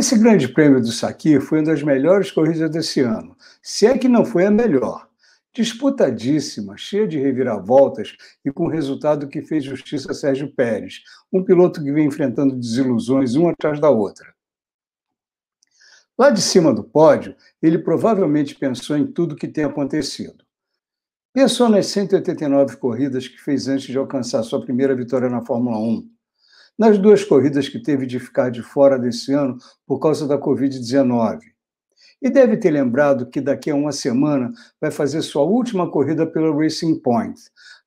Esse grande prêmio do Saqui foi uma das melhores corridas desse ano, se é que não foi a melhor. Disputadíssima, cheia de reviravoltas e com resultado que fez justiça a Sérgio Pérez, um piloto que vem enfrentando desilusões uma atrás da outra. Lá de cima do pódio, ele provavelmente pensou em tudo o que tem acontecido. Pensou nas 189 corridas que fez antes de alcançar sua primeira vitória na Fórmula 1 nas duas corridas que teve de ficar de fora desse ano por causa da Covid-19. E deve ter lembrado que daqui a uma semana vai fazer sua última corrida pela Racing Point,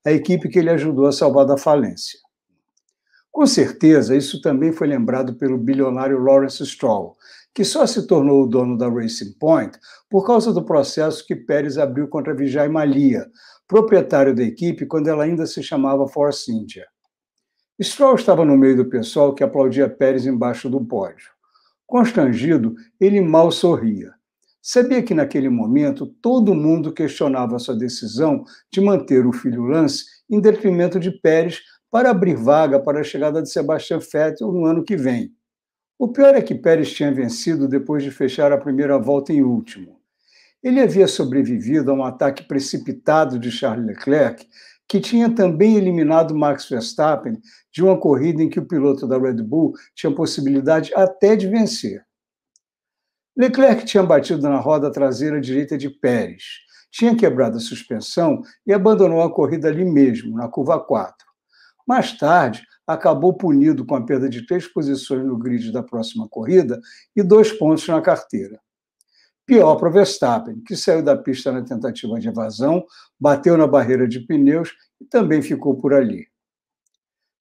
a equipe que ele ajudou a salvar da falência. Com certeza, isso também foi lembrado pelo bilionário Lawrence Stroll, que só se tornou o dono da Racing Point por causa do processo que Pérez abriu contra Vijay Malia, proprietário da equipe quando ela ainda se chamava Force India. Stroll estava no meio do pessoal que aplaudia Pérez embaixo do pódio. Constrangido, ele mal sorria. Sabia que naquele momento todo mundo questionava sua decisão de manter o filho Lance em detrimento de Pérez para abrir vaga para a chegada de Sebastian Vettel no ano que vem. O pior é que Pérez tinha vencido depois de fechar a primeira volta em último. Ele havia sobrevivido a um ataque precipitado de Charles Leclerc que tinha também eliminado Max Verstappen de uma corrida em que o piloto da Red Bull tinha possibilidade até de vencer. Leclerc tinha batido na roda traseira direita de Pérez, tinha quebrado a suspensão e abandonou a corrida ali mesmo, na curva 4. Mais tarde, acabou punido com a perda de três posições no grid da próxima corrida e dois pontos na carteira. Pior para o Verstappen, que saiu da pista na tentativa de evasão, bateu na barreira de pneus e também ficou por ali.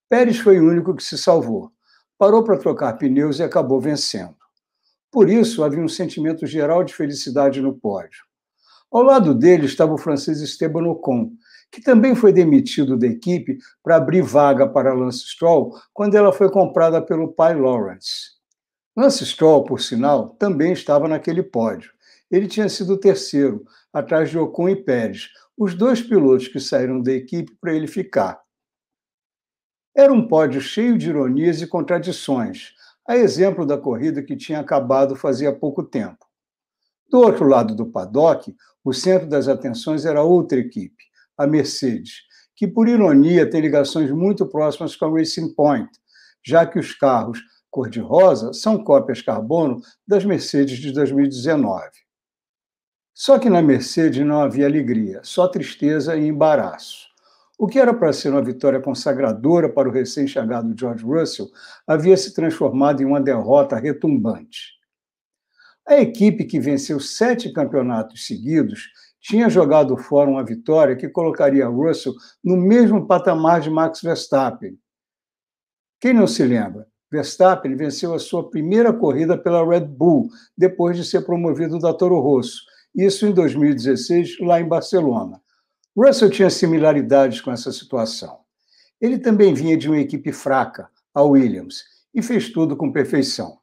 Pérez foi o único que se salvou. Parou para trocar pneus e acabou vencendo. Por isso, havia um sentimento geral de felicidade no pódio. Ao lado dele estava o francês Esteban Ocon, que também foi demitido da equipe para abrir vaga para Lance Stroll quando ela foi comprada pelo pai Lawrence. Lance Stroll, por sinal, também estava naquele pódio ele tinha sido o terceiro, atrás de Ocon e Pérez, os dois pilotos que saíram da equipe para ele ficar. Era um pódio cheio de ironias e contradições, a exemplo da corrida que tinha acabado fazia pouco tempo. Do outro lado do paddock, o centro das atenções era outra equipe, a Mercedes, que, por ironia, tem ligações muito próximas com a Racing Point, já que os carros cor-de-rosa são cópias carbono das Mercedes de 2019. Só que na Mercedes não havia alegria, só tristeza e embaraço. O que era para ser uma vitória consagradora para o recém-chegado George Russell havia se transformado em uma derrota retumbante. A equipe que venceu sete campeonatos seguidos tinha jogado fora uma vitória que colocaria Russell no mesmo patamar de Max Verstappen. Quem não se lembra? Verstappen venceu a sua primeira corrida pela Red Bull, depois de ser promovido da Toro Rosso, isso em 2016, lá em Barcelona. Russell tinha similaridades com essa situação. Ele também vinha de uma equipe fraca, a Williams, e fez tudo com perfeição.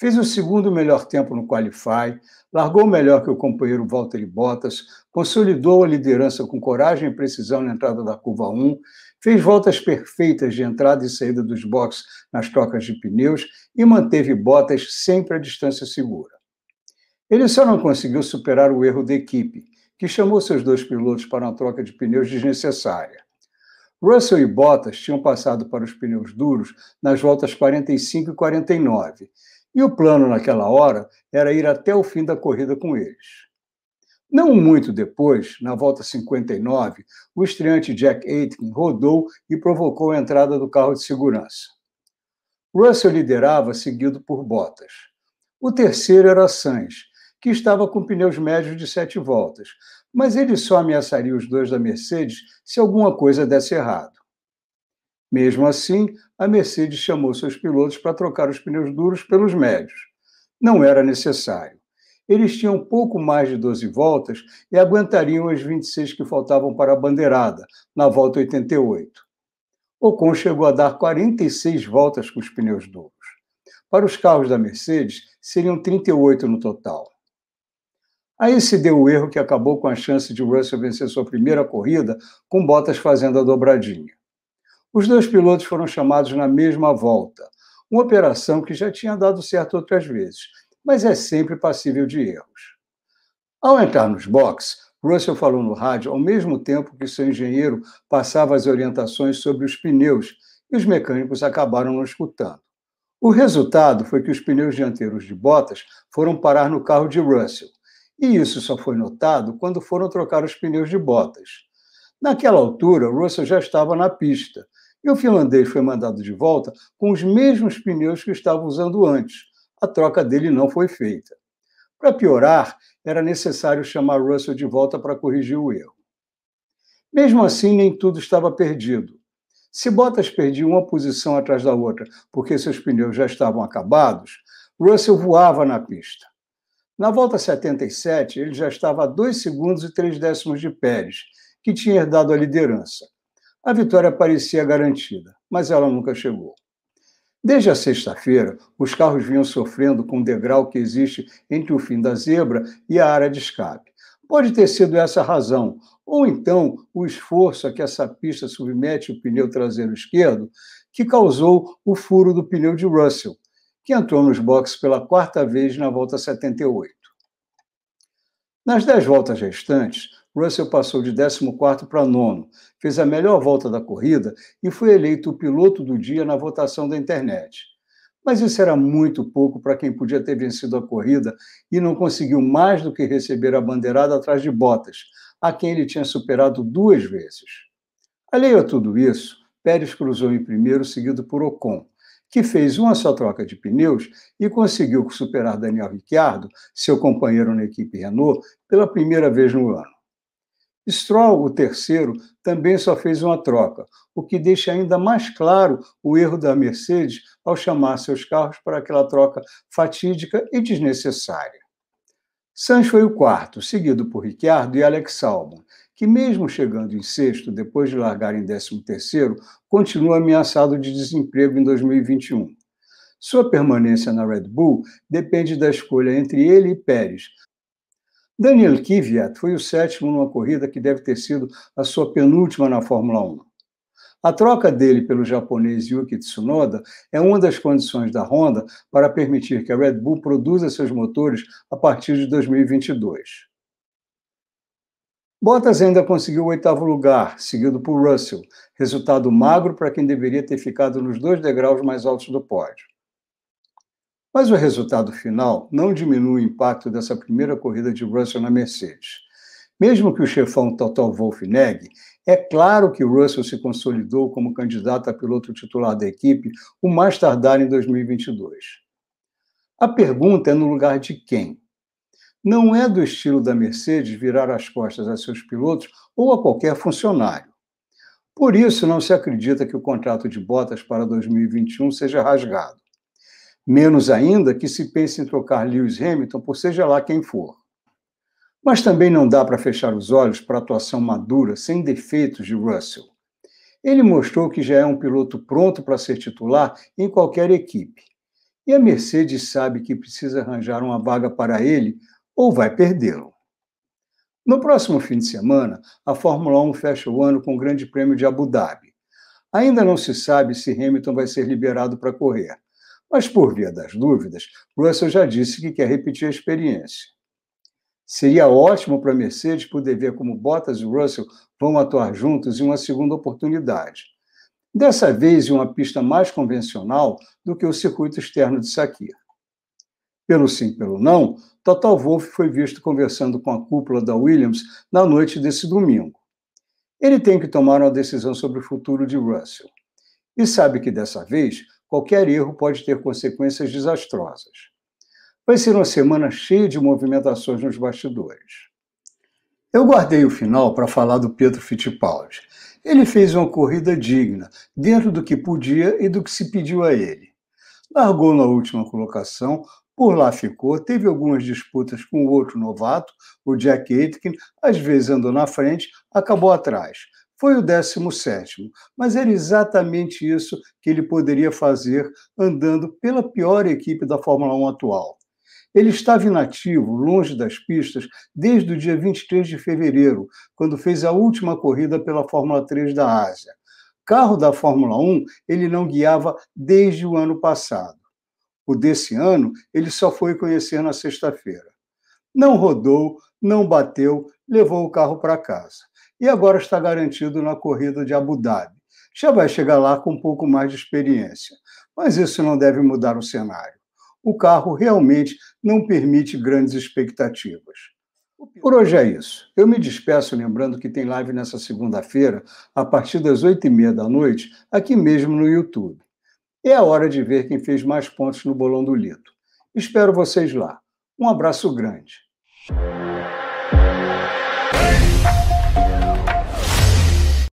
Fez o segundo melhor tempo no Qualify, largou melhor que o companheiro Valtteri Bottas, consolidou a liderança com coragem e precisão na entrada da curva 1, fez voltas perfeitas de entrada e saída dos boxes nas trocas de pneus e manteve Bottas sempre à distância segura. Ele só não conseguiu superar o erro da equipe, que chamou seus dois pilotos para uma troca de pneus desnecessária. Russell e Bottas tinham passado para os pneus duros nas voltas 45 e 49, e o plano naquela hora era ir até o fim da corrida com eles. Não muito depois, na volta 59, o estreante Jack Aitken rodou e provocou a entrada do carro de segurança. Russell liderava, seguido por Bottas. O terceiro era Sainz, que estava com pneus médios de sete voltas, mas ele só ameaçaria os dois da Mercedes se alguma coisa desse errado. Mesmo assim, a Mercedes chamou seus pilotos para trocar os pneus duros pelos médios. Não era necessário. Eles tinham pouco mais de 12 voltas e aguentariam as 26 que faltavam para a bandeirada, na volta 88. Ocon chegou a dar 46 voltas com os pneus duros. Para os carros da Mercedes, seriam 38 no total. Aí se deu o erro que acabou com a chance de Russell vencer sua primeira corrida, com Bottas fazendo a dobradinha. Os dois pilotos foram chamados na mesma volta, uma operação que já tinha dado certo outras vezes, mas é sempre passível de erros. Ao entrar nos boxes, Russell falou no rádio ao mesmo tempo que seu engenheiro passava as orientações sobre os pneus e os mecânicos acabaram não escutando. O resultado foi que os pneus dianteiros de Bottas foram parar no carro de Russell, e isso só foi notado quando foram trocar os pneus de botas. Naquela altura, Russell já estava na pista e o finlandês foi mandado de volta com os mesmos pneus que estava usando antes. A troca dele não foi feita. Para piorar, era necessário chamar Russell de volta para corrigir o erro. Mesmo assim, nem tudo estava perdido. Se Bottas perdia uma posição atrás da outra porque seus pneus já estavam acabados, Russell voava na pista. Na volta 77, ele já estava a 2 segundos e 3 décimos de Pérez, que tinha herdado a liderança. A vitória parecia garantida, mas ela nunca chegou. Desde a sexta-feira, os carros vinham sofrendo com o degrau que existe entre o fim da zebra e a área de escape. Pode ter sido essa a razão, ou então o esforço a que essa pista submete o pneu traseiro esquerdo, que causou o furo do pneu de Russell, que entrou nos boxes pela quarta vez na volta 78. Nas dez voltas restantes, Russell passou de 14 para nono, fez a melhor volta da corrida e foi eleito o piloto do dia na votação da internet. Mas isso era muito pouco para quem podia ter vencido a corrida e não conseguiu mais do que receber a bandeirada atrás de Bottas, a quem ele tinha superado duas vezes. Alheio a tudo isso, Pérez cruzou em primeiro, seguido por Ocon, que fez uma só troca de pneus e conseguiu superar Daniel Ricciardo, seu companheiro na equipe Renault, pela primeira vez no ano. Stroll, o terceiro, também só fez uma troca, o que deixa ainda mais claro o erro da Mercedes ao chamar seus carros para aquela troca fatídica e desnecessária. Sainz foi o quarto, seguido por Ricciardo e Alex Albon, que, mesmo chegando em sexto, depois de largar em décimo terceiro, continua ameaçado de desemprego em 2021. Sua permanência na Red Bull depende da escolha entre ele e Pérez. Daniel Kvyat foi o sétimo numa corrida que deve ter sido a sua penúltima na Fórmula 1. A troca dele pelo japonês Yuki Tsunoda é uma das condições da Honda para permitir que a Red Bull produza seus motores a partir de 2022. Bottas ainda conseguiu o oitavo lugar, seguido por Russell, resultado magro para quem deveria ter ficado nos dois degraus mais altos do pódio. Mas o resultado final não diminui o impacto dessa primeira corrida de Russell na Mercedes. Mesmo que o chefão Total Wolff negue, é claro que Russell se consolidou como candidato a piloto titular da equipe o mais tardar em 2022. A pergunta é no lugar de quem? Não é do estilo da Mercedes virar as costas a seus pilotos ou a qualquer funcionário. Por isso, não se acredita que o contrato de Bottas para 2021 seja rasgado. Menos ainda que se pense em trocar Lewis Hamilton por seja lá quem for. Mas também não dá para fechar os olhos para a atuação madura, sem defeitos de Russell. Ele mostrou que já é um piloto pronto para ser titular em qualquer equipe. E a Mercedes sabe que precisa arranjar uma vaga para ele ou vai perdê-lo. No próximo fim de semana, a Fórmula 1 fecha o ano com o Grande Prêmio de Abu Dhabi. Ainda não se sabe se Hamilton vai ser liberado para correr, mas por via das dúvidas, Russell já disse que quer repetir a experiência. Seria ótimo para a Mercedes poder ver como Bottas e Russell vão atuar juntos em uma segunda oportunidade. Dessa vez em uma pista mais convencional do que o circuito externo de Sakir pelo sim pelo não, Total Wolff foi visto conversando com a cúpula da Williams na noite desse domingo. Ele tem que tomar uma decisão sobre o futuro de Russell. E sabe que dessa vez qualquer erro pode ter consequências desastrosas. Vai ser uma semana cheia de movimentações nos bastidores. Eu guardei o final para falar do Pedro Fittipaldi. Ele fez uma corrida digna, dentro do que podia e do que se pediu a ele. Largou na última colocação, por lá ficou, teve algumas disputas com o outro novato, o Jack Aitken, às vezes andou na frente, acabou atrás. Foi o 17, mas era exatamente isso que ele poderia fazer andando pela pior equipe da Fórmula 1 atual. Ele estava inativo, longe das pistas, desde o dia 23 de fevereiro, quando fez a última corrida pela Fórmula 3 da Ásia. Carro da Fórmula 1 ele não guiava desde o ano passado o desse ano, ele só foi conhecer na sexta-feira. Não rodou, não bateu, levou o carro para casa. E agora está garantido na corrida de Abu Dhabi. Já vai chegar lá com um pouco mais de experiência. Mas isso não deve mudar o cenário. O carro realmente não permite grandes expectativas. Por hoje é isso. Eu me despeço lembrando que tem live nessa segunda-feira, a partir das oito e meia da noite, aqui mesmo no YouTube. E é hora de ver quem fez mais pontos no bolão do Lito. Espero vocês lá. Um abraço grande.